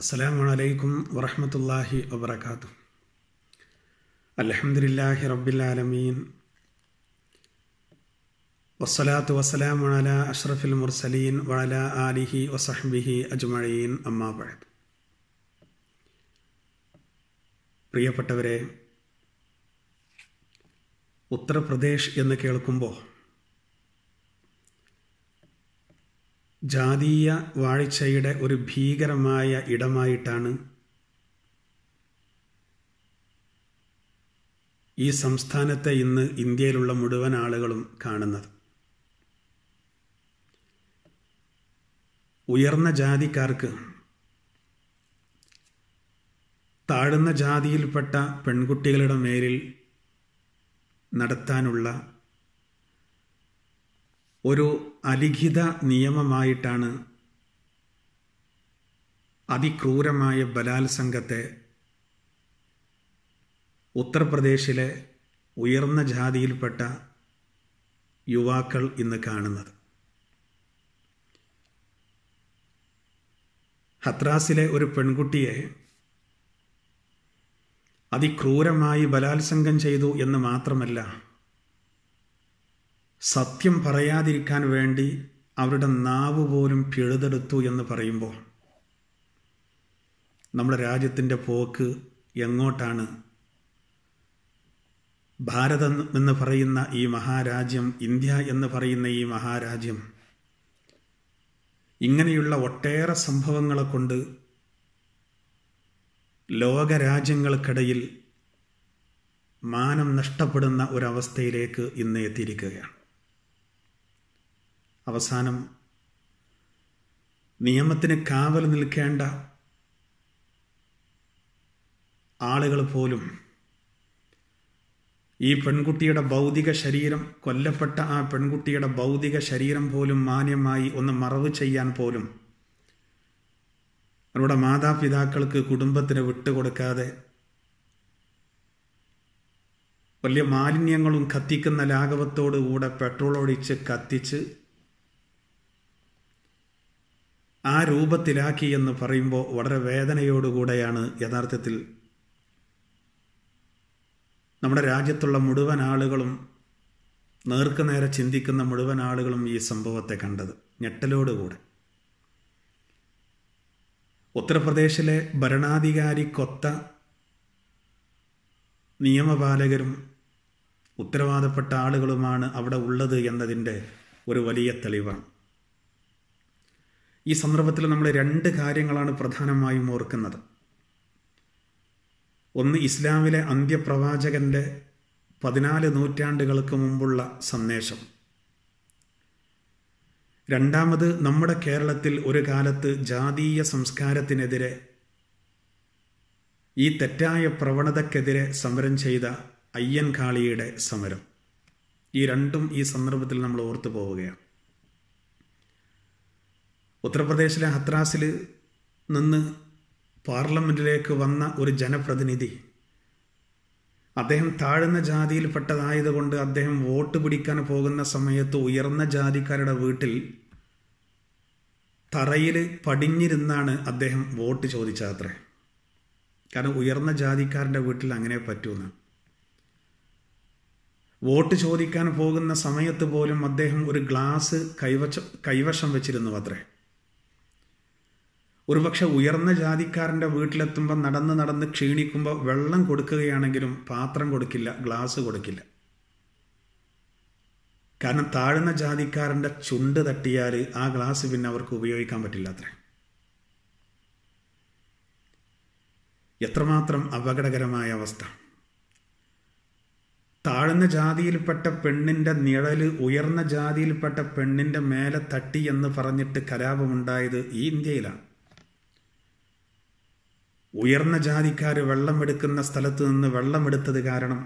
അസ്സാമലൈക്കും വർഹമത്തല്ലാഹി വബർക്കാത്തു അലഹമുല്ലാഹി റബ്ബുലാലമീൻ വസ്സലാത്തു വസ്സലാം അല അഷ്റഫുൽ മുർസലീൻ വഅല ആലിഹി വസഹ്ബിഹി അജ്മഴീൻ അമ്മാബഴദ് പ്രിയപ്പെട്ടവരെ ഉത്തർപ്രദേശ് എന്ന് കേൾക്കുമ്പോൾ ജാതീയ വാഴ്ചയുടെ ഒരു ഭീകരമായ ഇടമായിട്ടാണ് ഈ സംസ്ഥാനത്തെ ഇന്ന് ഇന്ത്യയിലുള്ള മുഴുവൻ ആളുകളും കാണുന്നത് ഉയർന്ന ജാതിക്കാർക്ക് താഴ്ന്ന ജാതിയിൽപ്പെട്ട പെൺകുട്ടികളുടെ മേലിൽ നടത്താനുള്ള ഒരു അലിഖിത നിയമമായിട്ടാണ് അതിക്രൂരമായ ബലാത്സംഗത്തെ ഉത്തർപ്രദേശിലെ ഉയർന്ന ജാതിയിൽപ്പെട്ട യുവാക്കൾ ഇന്ന് കാണുന്നത് ഹത്രാസിലെ ഒരു പെൺകുട്ടിയെ അതിക്രൂരമായി ബലാത്സംഗം ചെയ്തു എന്ന് മാത്രമല്ല സത്യം പറയാതിരിക്കാൻ വേണ്ടി അവരുടെ നാവ് പോലും പിഴുതെടുത്തു എന്ന് പറയുമ്പോൾ നമ്മുടെ രാജ്യത്തിൻ്റെ പോക്ക് എങ്ങോട്ടാണ് ഭാരതം എന്ന് പറയുന്ന ഈ മഹാരാജ്യം ഇന്ത്യ എന്ന് പറയുന്ന ഈ മഹാരാജ്യം ഇങ്ങനെയുള്ള ഒട്ടേറെ സംഭവങ്ങളെ കൊണ്ട് ലോകരാജ്യങ്ങൾക്കിടയിൽ മാനം നഷ്ടപ്പെടുന്ന ഒരവസ്ഥയിലേക്ക് ഇന്ന് എത്തിയിരിക്കുകയാണ് അവസാനം നിയമത്തിന് കാവൽ നിൽക്കേണ്ട ആളുകൾ പോലും ഈ പെൺകുട്ടിയുടെ ഭൗതിക ശരീരം കൊല്ലപ്പെട്ട ആ പെൺകുട്ടിയുടെ ഭൗതിക ശരീരം പോലും മാന്യമായി ഒന്ന് മറവ് ചെയ്യാൻ പോലും അവരുടെ മാതാപിതാക്കൾക്ക് കുടുംബത്തിന് വിട്ടുകൊടുക്കാതെ വലിയ മാലിന്യങ്ങളും കത്തിക്കുന്ന ലാഘവത്തോടു കൂടെ പെട്രോൾ കത്തിച്ച് ആ രൂപത്തിലാക്കി എന്ന് പറയുമ്പോൾ വളരെ വേദനയോടുകൂടെയാണ് യഥാർത്ഥത്തിൽ നമ്മുടെ രാജ്യത്തുള്ള മുഴുവൻ ആളുകളും നേർക്കുനേരെ ചിന്തിക്കുന്ന മുഴുവൻ ആളുകളും ഈ സംഭവത്തെ കണ്ടത് ഞെട്ടലോടുകൂടെ ഉത്തർപ്രദേശിലെ ഭരണാധികാരി കൊത്ത നിയമപാലകരും ഉത്തരവാദപ്പെട്ട ആളുകളുമാണ് അവിടെ ഉള്ളത് എന്നതിൻ്റെ ഒരു വലിയ തെളിവാണ് ഈ സന്ദർഭത്തിൽ നമ്മൾ രണ്ട് കാര്യങ്ങളാണ് പ്രധാനമായും ഓർക്കുന്നത് ഒന്ന് ഇസ്ലാമിലെ അന്ത്യപ്രവാചകൻ്റെ പതിനാല് നൂറ്റാണ്ടുകൾക്ക് മുമ്പുള്ള സന്ദേശം രണ്ടാമത് നമ്മുടെ കേരളത്തിൽ ഒരു കാലത്ത് ജാതീയ സംസ്കാരത്തിനെതിരെ ഈ തെറ്റായ പ്രവണതക്കെതിരെ സമരം ചെയ്ത അയ്യൻകാളിയുടെ സമരം ഈ രണ്ടും ഈ സന്ദർഭത്തിൽ നമ്മൾ ഓർത്തു പോവുകയാണ് ഉത്തർപ്രദേശിലെ ഹത്രാസിൽ നിന്ന് പാർലമെൻറ്റിലേക്ക് വന്ന ഒരു ജനപ്രതിനിധി അദ്ദേഹം താഴ്ന്ന ജാതിയിൽപ്പെട്ടതായതുകൊണ്ട് അദ്ദേഹം വോട്ട് പിടിക്കാൻ പോകുന്ന സമയത്ത് ഉയർന്ന ജാതിക്കാരുടെ വീട്ടിൽ തറയിൽ പടിഞ്ഞിരുന്നാണ് അദ്ദേഹം വോട്ട് ചോദിച്ചത്രേ കാരണം ഉയർന്ന ജാതിക്കാരൻ്റെ വീട്ടിൽ അങ്ങനെ പറ്റൂന്ന് വോട്ട് ചോദിക്കാൻ പോകുന്ന സമയത്ത് പോലും അദ്ദേഹം ഒരു ഗ്ലാസ് കൈവശം കൈവശം വെച്ചിരുന്നു അത്രേ ഒരുപക്ഷെ ഉയർന്ന ജാതിക്കാരൻ്റെ വീട്ടിലെത്തുമ്പോൾ നടന്ന് നടന്ന് ക്ഷീണിക്കുമ്പോൾ വെള്ളം കൊടുക്കുകയാണെങ്കിലും പാത്രം കൊടുക്കില്ല ഗ്ലാസ് കൊടുക്കില്ല കാരണം താഴ്ന്ന ജാതിക്കാരൻ്റെ ചുണ്ട് തട്ടിയാൽ ആ ഗ്ലാസ് പിന്നെ അവർക്ക് ഉപയോഗിക്കാൻ പറ്റില്ല അത്ര എത്രമാത്രം അപകടകരമായ അവസ്ഥ താഴ്ന്ന ജാതിയിൽപ്പെട്ട പെണ്ണിൻ്റെ നിഴൽ ഉയർന്ന ജാതിയിൽപ്പെട്ട പെണ്ണിൻ്റെ മേലെ തട്ടി എന്ന് പറഞ്ഞിട്ട് കലാപമുണ്ടായത് ഈ ഇന്ത്യയിലാണ് ഉയർന്ന ജാതിക്കാർ വെള്ളമെടുക്കുന്ന സ്ഥലത്ത് നിന്ന് വെള്ളമെടുത്തത് കാരണം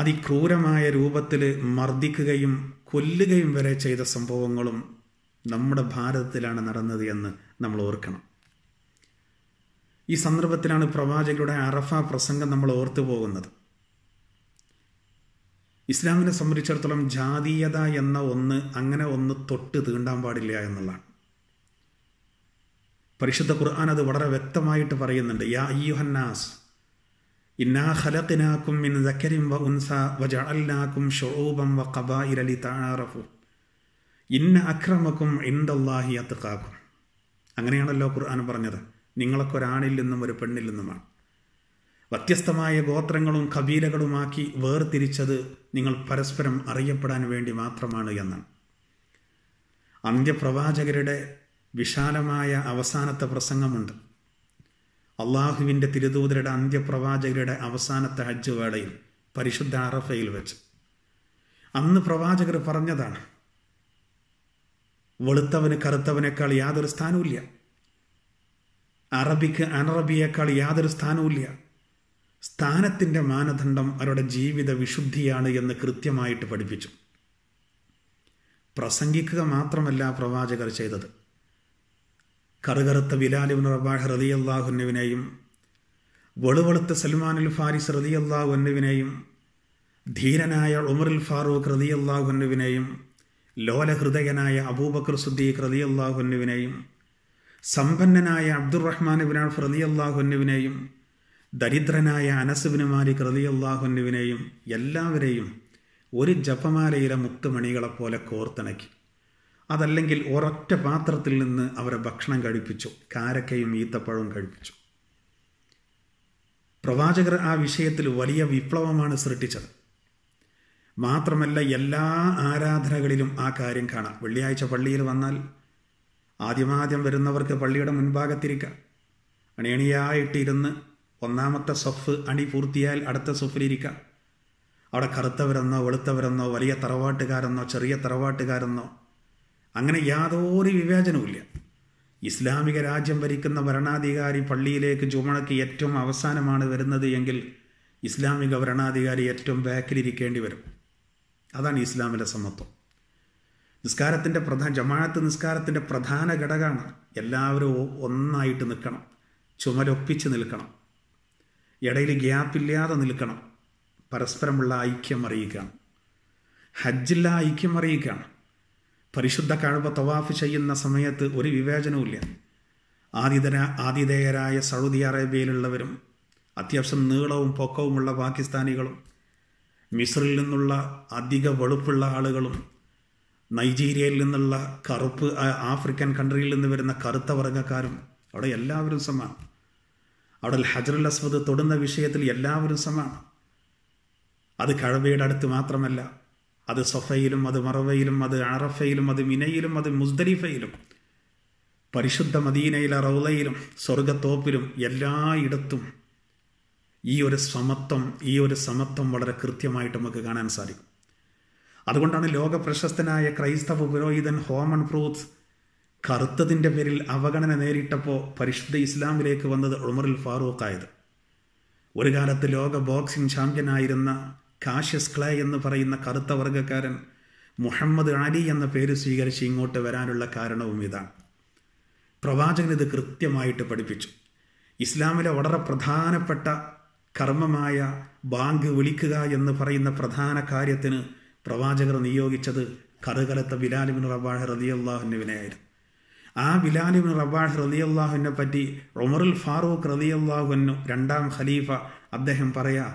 അതിക്രൂരമായ രൂപത്തിൽ മർദ്ദിക്കുകയും കൊല്ലുകയും വരെ ചെയ്ത സംഭവങ്ങളും നമ്മുടെ ഭാരതത്തിലാണ് നടന്നത് എന്ന് നമ്മൾ ഓർക്കണം ഈ സന്ദർഭത്തിലാണ് പ്രവാചകരുടെ അറഫ പ്രസംഗം നമ്മൾ ഓർത്തു പോകുന്നത് ഇസ്ലാമിനെ സംബന്ധിച്ചിടത്തോളം ജാതീയത എന്ന ഒന്ന് അങ്ങനെ ഒന്ന് തൊട്ട് തീണ്ടാൻ പാടില്ല എന്നുള്ളതാണ് പരിശുദ്ധ ഖുർആൻ അത് വളരെ വ്യക്തമായിട്ട് പറയുന്നുണ്ട് യാ അയ്യുഹന്നാസ് ഇന്നാ ഖലഖ്നാക്കും മിൻ ദക്കരിം വ ഉൻസ വ ജഅൽനാക്കും ഷുഊബം വ ഖബായിര ലിതഅറഫു ഇന്ന അക്രമക്കും ഇന്ദല്ലാഹി അത്ഖാക്കും അങ്ങനെയാണല്ലോ ഖുർആൻ പറഞ്ഞത് നിങ്ങളൊക്കെ ഒരാണിൽ നിന്നും ഒരു പെണ്ണിൽ നിന്നുമാണ് വ്യത്യസ്തമായ ഗോത്രങ്ങളും കബീലകളുമാക്കി വേർതിരിച്ചത് നിങ്ങൾ പരസ്പരം അറിയപ്പെടാൻ വേണ്ടി മാത്രമാണ് എന്നാണ് അന്ത്യപ്രവാചകരുടെ വിശാലമായ അവസാനത്തെ പ്രസംഗമുണ്ട് അള്ളാഹുവിൻ്റെ തിരുദൂതരുടെ അന്ത്യപ്രവാചകരുടെ അവസാനത്തെ ഹജ്ജ് വേളയിൽ പരിശുദ്ധ അറഫയിൽ വെച്ച് അന്ന് പ്രവാചകർ പറഞ്ഞതാണ് വെളുത്തവന് കറുത്തവനേക്കാൾ യാതൊരു ഇല്ല അറബിക്ക് അനറബിയേക്കാൾ യാതൊരു ഇല്ല സ്ഥാനത്തിൻ്റെ മാനദണ്ഡം അവരുടെ ജീവിത വിശുദ്ധിയാണ് എന്ന് കൃത്യമായിട്ട് പഠിപ്പിച്ചു പ്രസംഗിക്കുക മാത്രമല്ല പ്രവാചകർ ചെയ്തത് കറുകറുത്ത ബിലാലിബിൻ റബാഹ് റതി അള്ളാഹുന്നുവിനെയും വെളുവെളുത്ത സൽമാനുൽ ഫാരിസ് റതി അള്ളാഹുന്നുവിനെയും ധീരനായ ഉമറുൽ ഫാറൂഖ് റതി അള്ളാഹുന്നുവിനെയും ലോലഹൃദയനായ അബൂബക്കർ സുദ്ദീഖ് റതി അള്ളാഹുന്നുവിനെയും സമ്പന്നനായ അബ്ദുറഹ്മാൻ ബിനാൾ റതി അള്ളാഹുന്നുവിനെയും ദരിദ്രനായ അനസുബിന് മാലിക് റതി അള്ളാഹുന്നുവിനെയും എല്ലാവരെയും ഒരു ജപമാലയിലെ മുത്തുമണികളെപ്പോലെ കോർത്തിണക്കി അതല്ലെങ്കിൽ ഒരൊറ്റ പാത്രത്തിൽ നിന്ന് അവരെ ഭക്ഷണം കഴിപ്പിച്ചു കാരക്കയും ഈത്തപ്പഴവും കഴിപ്പിച്ചു പ്രവാചകർ ആ വിഷയത്തിൽ വലിയ വിപ്ലവമാണ് സൃഷ്ടിച്ചത് മാത്രമല്ല എല്ലാ ആരാധനകളിലും ആ കാര്യം കാണാം വെള്ളിയാഴ്ച പള്ളിയിൽ വന്നാൽ ആദ്യമാദ്യം വരുന്നവർക്ക് പള്ളിയുടെ മുൻഭാഗത്തിരിക്കാം അണിയണിയായിട്ടിരുന്ന് ഒന്നാമത്തെ സഫ് അണി പൂർത്തിയായാൽ അടുത്ത സഫിലിരിക്കാം അവിടെ കറുത്തവരെന്നോ വെളുത്തവരെന്നോ വലിയ തറവാട്ടുകാരെന്നോ ചെറിയ തറവാട്ടുകാരെന്നോ അങ്ങനെ യാതൊരു വിവേചനവുമില്ല ഇസ്ലാമിക രാജ്യം ഭരിക്കുന്ന ഭരണാധികാരി പള്ളിയിലേക്ക് ചുമണക്ക് ഏറ്റവും അവസാനമാണ് വരുന്നത് എങ്കിൽ ഇസ്ലാമിക ഭരണാധികാരി ഏറ്റവും ബാക്കിലിരിക്കേണ്ടി വരും അതാണ് ഇസ്ലാമിലെ സമത്വം നിസ്കാരത്തിൻ്റെ പ്രധാന ജമാഅത്ത് നിസ്കാരത്തിൻ്റെ പ്രധാന ഘടകമാണ് എല്ലാവരും ഒന്നായിട്ട് നിൽക്കണം ചുമലൊപ്പിച്ച് നിൽക്കണം ഇടയിൽ ഗ്യാപ്പില്ലാതെ നിൽക്കണം പരസ്പരമുള്ള ഐക്യം അറിയിക്കണം ഹജ്ജില്ല ഐക്യം അറിയിക്കണം പരിശുദ്ധ തവാഫ് ചെയ്യുന്ന സമയത്ത് ഒരു വിവേചനവുമില്ല ആതിഥര ആതിഥേയരായ സൗദി അറേബ്യയിലുള്ളവരും അത്യാവശ്യം നീളവും പൊക്കവുമുള്ള പാകിസ്ഥാനികളും മിസ്രിൽ നിന്നുള്ള അധിക വെളുപ്പുള്ള ആളുകളും നൈജീരിയയിൽ നിന്നുള്ള കറുപ്പ് ആഫ്രിക്കൻ കൺട്രിയിൽ നിന്ന് വരുന്ന കറുത്ത വർഗ്ഗക്കാരും അവിടെ എല്ലാവരും സമാണ് അവിടെ ഹജറുൽ അസ്വദ് തൊടുന്ന വിഷയത്തിൽ എല്ലാവരും സമാണ് അത് കഴവയുടെ അടുത്ത് മാത്രമല്ല അത് സഫയിലും അത് മറവയിലും അത് അറഫയിലും അത് മിനയിലും അത് മുസ്ദലിഫയിലും പരിശുദ്ധ മദീനയിലെ റൗലയിലും സ്വർഗത്തോപ്പിലും എല്ലായിടത്തും ഈ ഒരു സമത്വം ഈ ഒരു സമത്വം വളരെ കൃത്യമായിട്ട് നമുക്ക് കാണാൻ സാധിക്കും അതുകൊണ്ടാണ് ലോക പ്രശസ്തനായ ക്രൈസ്തവ പുരോഹിതൻ ഹോമൺ ഫ്രൂത്ത് കറുത്തതിൻ്റെ പേരിൽ അവഗണന നേരിട്ടപ്പോൾ പരിശുദ്ധ ഇസ്ലാമിലേക്ക് വന്നത് ഉമറുൽ ഫാറൂഖ് ആയത് ഒരു കാലത്ത് ലോക ബോക്സിംഗ് ചാമ്പ്യനായിരുന്ന കാഷ്യസ് ക്ലേ എന്ന് പറയുന്ന കറുത്ത വർഗ്ഗക്കാരൻ മുഹമ്മദ് അലി എന്ന പേര് സ്വീകരിച്ച് ഇങ്ങോട്ട് വരാനുള്ള കാരണവും ഇതാണ് പ്രവാചകൻ ഇത് കൃത്യമായിട്ട് പഠിപ്പിച്ചു ഇസ്ലാമിലെ വളരെ പ്രധാനപ്പെട്ട കർമ്മമായ ബാങ്ക് വിളിക്കുക എന്ന് പറയുന്ന പ്രധാന കാര്യത്തിന് പ്രവാചകർ നിയോഗിച്ചത് കറുകലത്ത ബിലാലിബിൻ റബാഹ് റലിയല്ലാഹുവിനെയായിരുന്നു ആ ബിലാലിബിൻ റബാഹ് റലിയല്ലാഹുവിനെ പറ്റി റൊമറുൽ ഫാറൂഖ് റലിയല്ലാഹുവിനു രണ്ടാം ഖലീഫ അദ്ദേഹം പറയാ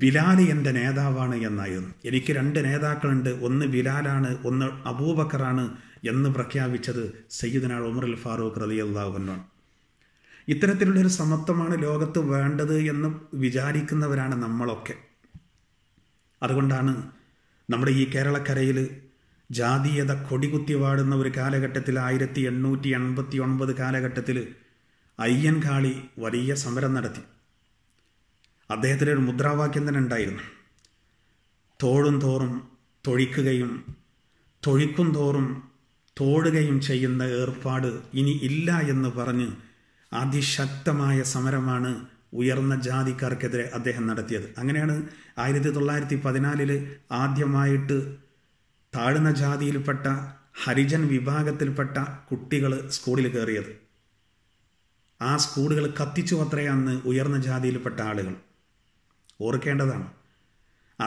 ബിലാൽ എൻ്റെ നേതാവാണ് എന്നായിരുന്നു എനിക്ക് രണ്ട് നേതാക്കളുണ്ട് ഒന്ന് ബിലാലാണ് ഒന്ന് അബൂബക്കറാണ് എന്ന് പ്രഖ്യാപിച്ചത് സയ്യിദനാൾ ഉമറുൽ ഫാറൂഖ് റലി അള്ളാഹുനാണ് ഇത്തരത്തിലുള്ളൊരു സമത്വമാണ് ലോകത്ത് വേണ്ടത് എന്ന് വിചാരിക്കുന്നവരാണ് നമ്മളൊക്കെ അതുകൊണ്ടാണ് നമ്മുടെ ഈ കേരളക്കരയിൽ ജാതീയത കൊടികുത്തി വാടുന്ന ഒരു കാലഘട്ടത്തിൽ ആയിരത്തി എണ്ണൂറ്റി എൺപത്തി ഒൻപത് കാലഘട്ടത്തിൽ അയ്യൻകാളി വലിയ സമരം നടത്തി അദ്ദേഹത്തിൻ്റെ ഒരു മുദ്രാവാക്യം തന്നെ ഉണ്ടായിരുന്നു തോടും തോറും തൊഴിക്കുകയും തൊഴിക്കും തോറും തോടുകയും ചെയ്യുന്ന ഏർപ്പാട് ഇനി ഇല്ല എന്ന് പറഞ്ഞ് അതിശക്തമായ സമരമാണ് ഉയർന്ന ജാതിക്കാർക്കെതിരെ അദ്ദേഹം നടത്തിയത് അങ്ങനെയാണ് ആയിരത്തി തൊള്ളായിരത്തി പതിനാലിൽ ആദ്യമായിട്ട് താഴ്ന്ന ജാതിയിൽപ്പെട്ട ഹരിജൻ വിഭാഗത്തിൽപ്പെട്ട കുട്ടികൾ സ്കൂളിൽ കയറിയത് ആ സ്കൂളുകൾ കത്തിച്ചു അത്രയാന്ന് ഉയർന്ന ജാതിയിൽപ്പെട്ട ആളുകൾ ഓർക്കേണ്ടതാണ്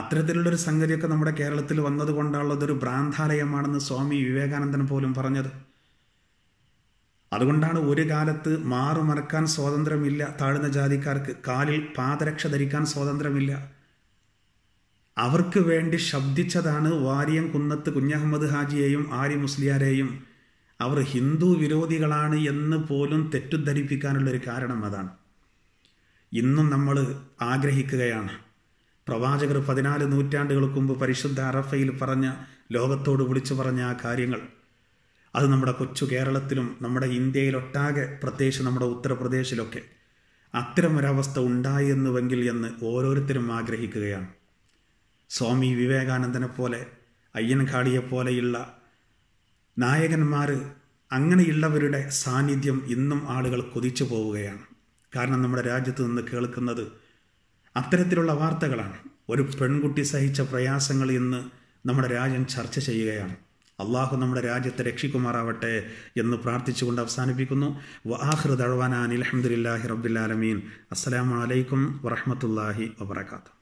അത്തരത്തിലുള്ളൊരു സംഗതിയൊക്കെ നമ്മുടെ കേരളത്തിൽ വന്നതുകൊണ്ടുള്ളതൊരു ഭ്രാന്താലയമാണെന്ന് സ്വാമി വിവേകാനന്ദൻ പോലും പറഞ്ഞത് അതുകൊണ്ടാണ് ഒരു കാലത്ത് മാറു മറക്കാൻ സ്വാതന്ത്ര്യമില്ല താഴ്ന്ന ജാതിക്കാർക്ക് കാലിൽ പാദരക്ഷ ധരിക്കാൻ സ്വാതന്ത്ര്യമില്ല അവർക്ക് വേണ്ടി ശബ്ദിച്ചതാണ് വാര്യം കുന്നത്ത് കുഞ്ഞഹമ്മദ് ഹാജിയെയും ആര്യ മുസ്ലിയാരെയും അവർ ഹിന്ദു വിരോധികളാണ് എന്ന് പോലും തെറ്റുദ്ധരിപ്പിക്കാനുള്ളൊരു കാരണം അതാണ് ഇന്നും നമ്മൾ ആഗ്രഹിക്കുകയാണ് പ്രവാചകർ പതിനാല് നൂറ്റാണ്ടുകൾക്ക് മുമ്പ് പരിശുദ്ധ അറഫയിൽ പറഞ്ഞ ലോകത്തോട് വിളിച്ചു പറഞ്ഞ ആ കാര്യങ്ങൾ അത് നമ്മുടെ കൊച്ചു കേരളത്തിലും നമ്മുടെ ഇന്ത്യയിലൊട്ടാകെ പ്രത്യേകിച്ച് നമ്മുടെ ഉത്തർപ്രദേശിലൊക്കെ ഒരവസ്ഥ ഉണ്ടായി എന്നുവെങ്കിൽ എന്ന് ഓരോരുത്തരും ആഗ്രഹിക്കുകയാണ് സ്വാമി വിവേകാനന്ദനെ പോലെ അയ്യൻകാളിയെ പോലെയുള്ള നായകന്മാർ അങ്ങനെയുള്ളവരുടെ സാന്നിധ്യം ഇന്നും ആളുകൾ കൊതിച്ചു പോവുകയാണ് കാരണം നമ്മുടെ രാജ്യത്ത് നിന്ന് കേൾക്കുന്നത് അത്തരത്തിലുള്ള വാർത്തകളാണ് ഒരു പെൺകുട്ടി സഹിച്ച പ്രയാസങ്ങൾ ഇന്ന് നമ്മുടെ രാജ്യം ചർച്ച ചെയ്യുകയാണ് അള്ളാഹു നമ്മുടെ രാജ്യത്തെ രക്ഷിക്കുമാറാവട്ടെ എന്ന് പ്രാർത്ഥിച്ചുകൊണ്ട് അവസാനിപ്പിക്കുന്നു വാഹൃദ് ദഴവാനാൻ അലഹമുല്ലാഹി റബ്ബുലാലമീൻ അസ്സലാമലൈക്കും വറഹമത്തല്ലാഹി വാത്തു